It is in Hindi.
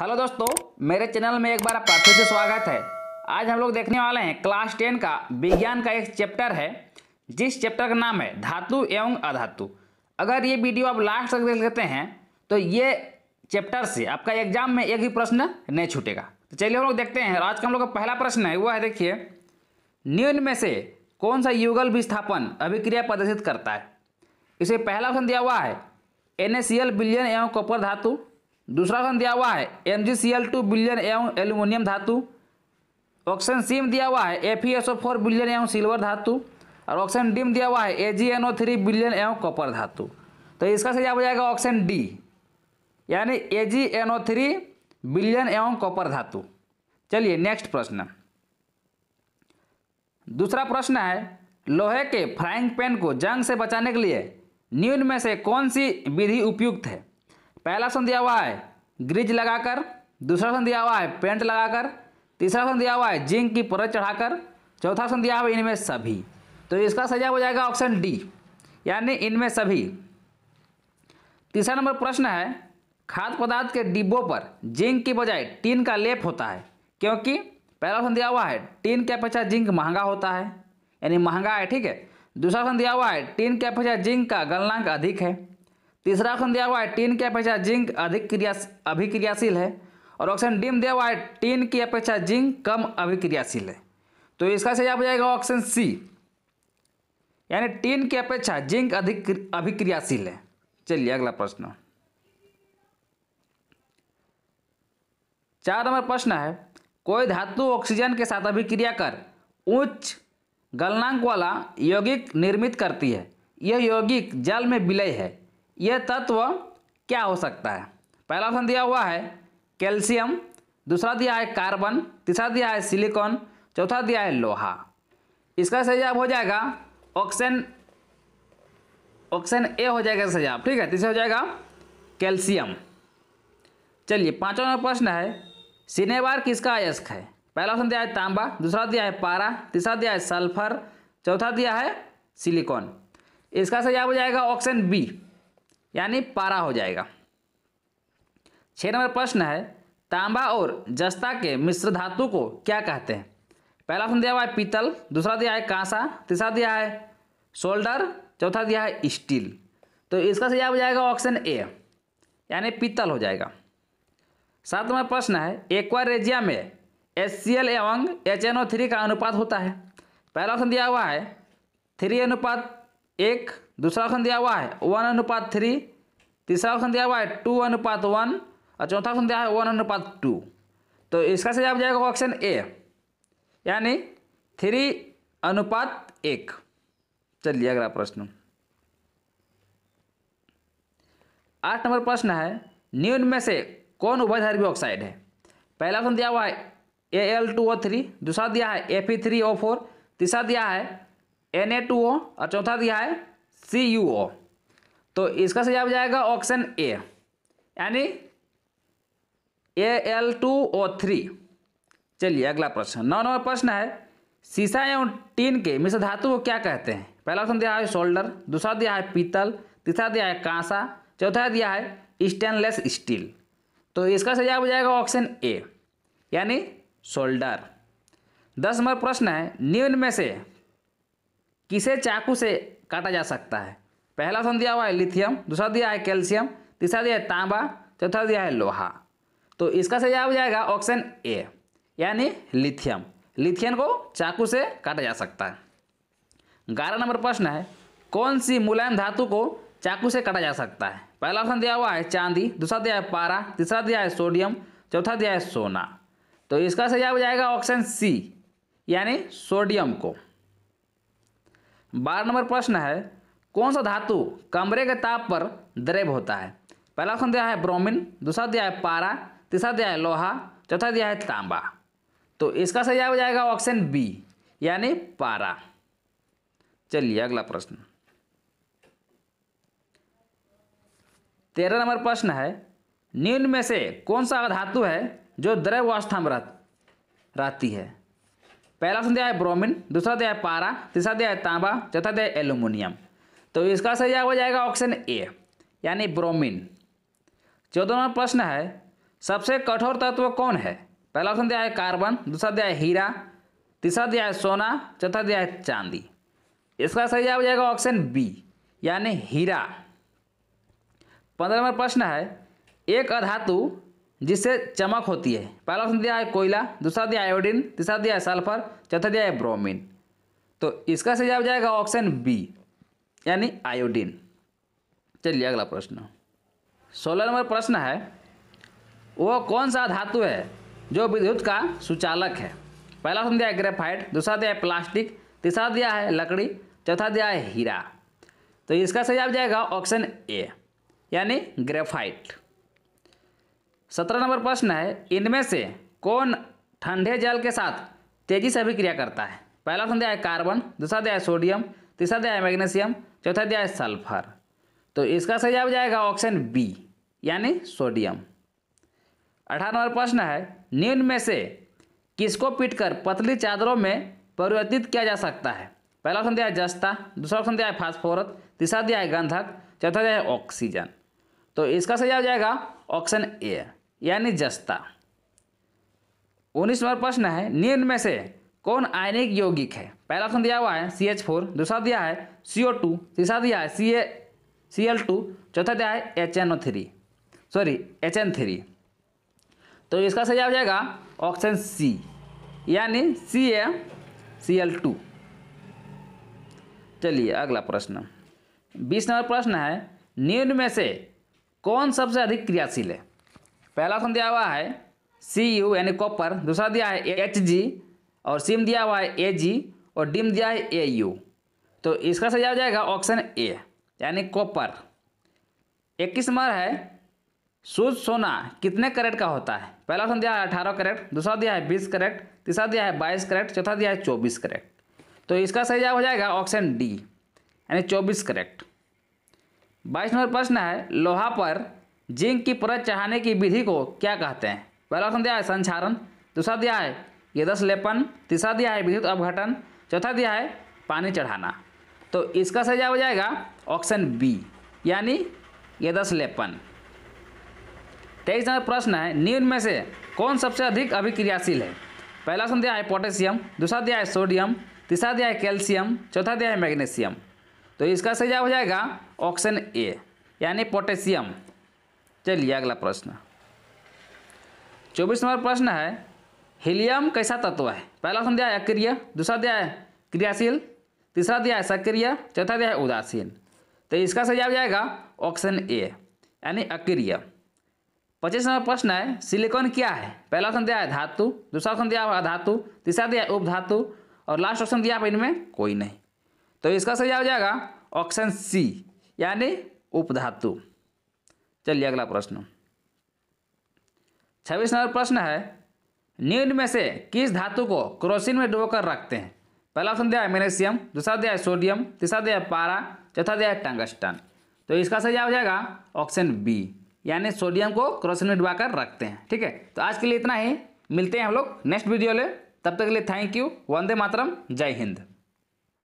हेलो दोस्तों मेरे चैनल में एक बार आपका फिर से स्वागत है आज हम लोग देखने वाले हैं क्लास टेन का विज्ञान का एक चैप्टर है जिस चैप्टर का नाम है धातु एवं अधातु अगर ये वीडियो आप लास्ट तक देख लेते हैं तो ये चैप्टर से आपका एग्जाम में एक ही प्रश्न नहीं छूटेगा तो चलिए हम लोग देखते हैं आज का हम लोग का पहला प्रश्न है वह है देखिए न्यून में से कौन सा युगल विस्थापन अभिक्रिया प्रदर्शित करता है इसे पहला ऑप्शन दिया हुआ है एन बिलियन एवं कॉपर धातु दूसरा ऑप्शन दिया हुआ है M G C L two billion एवं एल्यूमिनियम धातु ऑप्शन सी में दिया हुआ है F E S O four billion एवं सिल्वर धातु और ऑप्शन डी में दिया हुआ है A G N O three billion एवं कॉपर धातु तो इसका सही जवाब हो जाएगा ऑप्शन डी यानी A G N O three billion एवं कॉपर धातु चलिए नेक्स्ट प्रश्न दूसरा प्रश्न है लोहे के फ्राइंग पैन को जंग से बचाने के लिए न्यून में से कौन सी विधि उपयुक्त है पहला ऑप्शन दिया हुआ है ग्रिज लगाकर दूसरा ऑप्शन दिया हुआ है पेंट लगाकर तीसरा ऑप्शन दिया हुआ है जिंक की परत चढ़ाकर चौथा ऑप्शन दिया हुआ है इनमें सभी तो इसका सजा हो जाएगा ऑप्शन डी यानी इनमें सभी तीसरा नंबर प्रश्न है खाद्य पदार्थ के डिब्बों पर जिंक की बजाय टीन का लेप होता है क्योंकि पहला ऑप्शन दिया हुआ है टीन के अपेक्षा जिंक महंगा होता है यानी महंगा है ठीक है दूसरा ऑप्शन दिया हुआ है टीन के अपेक्षा जिंक का गलनांक अधिक है तीसरा ऑप्शन दिया हुआ है टीन की अपेक्षा जिंक अधिक क्रिया अभिक्रियाशील है और ऑप्शन डी में दिया हुआ है टीन की अपेक्षा जिंक कम अभिक्रियाशील है तो इसका सही आप जाएगा ऑप्शन सी यानी टीन की अपेक्षा जिंक अधिक अभिक्रियाशील है चलिए अगला प्रश्न चार नंबर प्रश्न है कोई धातु ऑक्सीजन के साथ अभिक्रिया कर उच्च गलनांक वाला यौगिक निर्मित करती है यह यौगिक जल में विलय है यह तत्व क्या हो सकता है पहला ऑप्शन दिया हुआ है कैल्शियम दूसरा दिया है कार्बन तीसरा दिया है सिलिकॉन चौथा दिया है लोहा इसका सही जवाब हो जाएगा ऑक्सीजन ऑप्शन ए हो जाएगा सही जवाब ठीक है तीसरा हो जाएगा कैल्शियम चलिए पांचवा नंबर प्रश्न है सिनेबार किसका अयस्क है पहला ऑप्शन दिया है तांबा दूसरा दिया है पारा तीसरा दिया है सल्फर चौथा दिया है सिलिकॉन इसका सही जवाब हो जाएगा ऑप्शन बी यानी पारा हो जाएगा छः नंबर प्रश्न है तांबा और जस्ता के मिश्र धातु को क्या कहते हैं पहला ऑप्शन दिया हुआ है पीतल दूसरा दिया है कांसा तीसरा दिया है शोल्डर चौथा दिया है स्टील तो इसका सही हो जाएगा ऑप्शन ए यानी पीतल हो जाएगा सात नंबर प्रश्न है एक्वारेजिया में एस सी एल एवं एच एन ओ थ्री का अनुपात होता है पहला ऑप्शन दिया हुआ है थ्री अनुपात एक दूसरा ऑप्शन दिया हुआ है वन अनुपात थ्री तीसरा ऑप्शन दिया हुआ है टू अनुपात वन और चौथा ऑप्शन दिया है वन अनुपात टू तो इसका सही आप जाएगा ऑप्शन ए यानी थ्री अनुपात एक चलिए अगला प्रश्न आठ नंबर प्रश्न है न्यून में से कौन उभयधर्मी ऑक्साइड है पहला ऑप्शन दिया हुआ है A L two O three दूसरा दिया है A P three O four तीसरा दिया है एन ए टू ओ और चौथा दिया है सी यू ओ तो इसका सजाव हो जाएगा ऑप्शन ए यानी A L two O three चलिए अगला प्रश्न नौ नंबर प्रश्न है शीशा एवं टीन के मिश्र धातु को क्या कहते हैं पहला ऑप्शन दिया है शोल्डर दूसरा दिया है पीतल तीसरा दिया है कांसा चौथा दिया है स्टेनलेस स्टील तो इसका सजा हो जाएगा ऑप्शन ए यानी शोल्डर दस नंबर प्रश्न है निम्न में से किसे चाकू से काटा जा सकता है पहला ऑप्शन दिया हुआ है लिथियम दूसरा दिया है कैल्शियम तीसरा दिया है तांबा चौथा दिया है लोहा तो इसका सही जवाब जाएगा ऑप्शन ए यानी लिथियम लिथियम को चाकू से काटा जा सकता है ग्यारह नंबर प्रश्न है कौन सी मुलायम धातु को चाकू से काटा जा सकता है पहला ऑप्शन दिया हुआ है चांदी दूसरा दिया है पारा तीसरा दिया है सोडियम चौथा दिया है सोना तो इसका सही जवाब जाएगा ऑप्शन सी यानी सोडियम को बारह नंबर प्रश्न है कौन सा धातु कमरे के ताप पर द्रव होता है पहला ऑप्शन दिया है ब्रोमिन दूसरा दिया है पारा तीसरा दिया है लोहा चौथा दिया है तांबा तो इसका सही हो जाएगा ऑप्शन बी यानी पारा चलिए अगला प्रश्न तेरह नंबर प्रश्न है निम्न में से कौन सा धातु है जो द्रव अवस्था में रहती है पहला संध्या है ब्रोमिन दूसरा दिया है पारा तीसरा दिया है तांबा चौथा दिया है एल्यूमिनियम तो इसका सही जवाब हो जाएगा ऑप्शन ए यानी ब्रोमिन चौदह नंबर प्रश्न है सबसे कठोर तत्व कौन है पहला ऑप्शन दिया है कार्बन दूसरा दिया है हीरा तीसरा दिया है सोना चौथा दिया है चांदी इसका सही जवाब हो जाएगा ऑप्शन बी यानी हीरा पंद्रह नंबर प्रश्न है एक अधातु जिससे चमक होती है पहला ऑप्शन दिया है कोयला दूसरा दिया आयोडीन तीसरा दिया है सल्फर चौथा दिया है ब्रोमीन तो इसका सही जवाब जाएगा ऑप्शन बी यानी आयोडीन चलिए अगला प्रश्न सोलह नंबर प्रश्न है वो कौन सा धातु है जो विद्युत का सुचालक है पहला ऑप्शन दिया है ग्रेफाइट दूसरा दिया है प्लास्टिक तीसरा दिया है लकड़ी चौथा दिया है हीरा तो इसका सही जवाब जाएगा ऑप्शन ए यानी ग्रेफाइट सत्रह नंबर प्रश्न है इनमें से कौन ठंडे जल के साथ तेजी से अभिक्रिया करता है पहला ऑप्शन दिया है कार्बन दूसरा दिया है सोडियम तीसरा दिया है मैग्नीशियम चौथा दिया है सल्फर तो इसका सही जवाब जाएगा ऑप्शन बी यानी सोडियम अठारह नंबर प्रश्न है निम्न में से किसको पीटकर पतली चादरों में परिवर्तित किया जा सकता है पहला ऑप्शन दिया है जस्ता दूसरा ऑप्शन दिया है फास्फोरस तीसरा दिया है गंधक चौथा दिया है ऑक्सीजन तो इसका सही जवाब जाएगा ऑप्शन ए यानी जस्ता उन्नीसवा प्रश्न है निम्न में से कौन आयनिक यौगिक है पहला ऑप्शन तो दिया हुआ है सी एच फोर दूसरा दिया है सी ओ टू तीसरा दिया है सी ए सी एल टू चौथा दिया है H N O three sorry H N three तो इसका सही हो जाएगा ऑप्शन सी यानी सी ए सी एल टू चलिए अगला प्रश्न बीस नंबर प्रश्न है निम्न में से कौन सबसे अधिक क्रियाशील है पहला ऑप्शन दिया हुआ है सी यू यानी कॉपर दूसरा दिया है एच जी और सिम दिया हुआ है ए जी और डिम दिया है ए यू तो इसका सही आ जाएगा ऑप्शन ए यानी कॉपर इक्कीस नंबर है सूज सोना कितने करेट का होता है पहला ऑप्शन दिया है अठारह करेट दूसरा दिया है बीस करेट तीसरा दिया है बाईस करेट चौथा दिया है चौबीस करेट तो इसका सही जवाब हो जाएगा ऑप्शन डी यानी चौबीस करेक्ट बाईस नंबर प्रश्न है लोहा पर जिंक की परत चढ़ाने की विधि को क्या कहते हैं पहला ऑप्शन दिया है संचारण दूसरा दिया है यदस लेपन तीसरा दिया है विद्युत अवघटन चौथा दिया है पानी चढ़ाना तो इसका सही जवाब हो जाएगा ऑप्शन बी यानी यदस लेपन तेईस नंबर प्रश्न है निम्न में से कौन सबसे अधिक अभिक्रियाशील है पहला ऑप्शन दिया है पोटेशियम दूसरा दिया है सोडियम तीसरा दिया है कैल्शियम चौथा दिया है मैग्नीशियम तो इसका सही जवाब हो जाएगा ऑप्शन ए यानी पोटेशियम चलिए अगला प्रश्न चौबीस नंबर प्रश्न है हीलियम कैसा तत्व है पहला ऑप्शन दिया है अक्रिय दूसरा दिया है क्रियाशील तीसरा दिया है सक्रिय चौथा दिया है उदासीन तो इसका सही जवाब जाएगा ऑप्शन ए यानी अक्रिय पच्चीस नंबर प्रश्न है सिलिकॉन क्या है पहला ऑप्शन दिया है धातु दूसरा ऑप्शन दिया है अधातु तीसरा दिया है उपधातु और लास्ट ऑप्शन दिया है इनमें कोई नहीं तो इसका सही जवाब जाएगा ऑप्शन सी यानी उपधातु चलिए अगला प्रश्न छब्बीस नंबर प्रश्न है निम्न में से किस धातु को क्रोसिन में डुबोकर रखते हैं पहला ऑप्शन दिया है मैग्नेशियम दूसरा दिया है सोडियम तीसरा दिया है पारा चौथा दिया है टंगस्टन तो इसका सही जवाब हो जाएगा ऑप्शन बी यानी सोडियम को क्रोसिन में डुबाकर रखते हैं ठीक है तो आज के लिए इतना ही मिलते हैं हम लोग नेक्स्ट वीडियो ले तब तक के लिए थैंक यू वंदे मातरम जय हिंद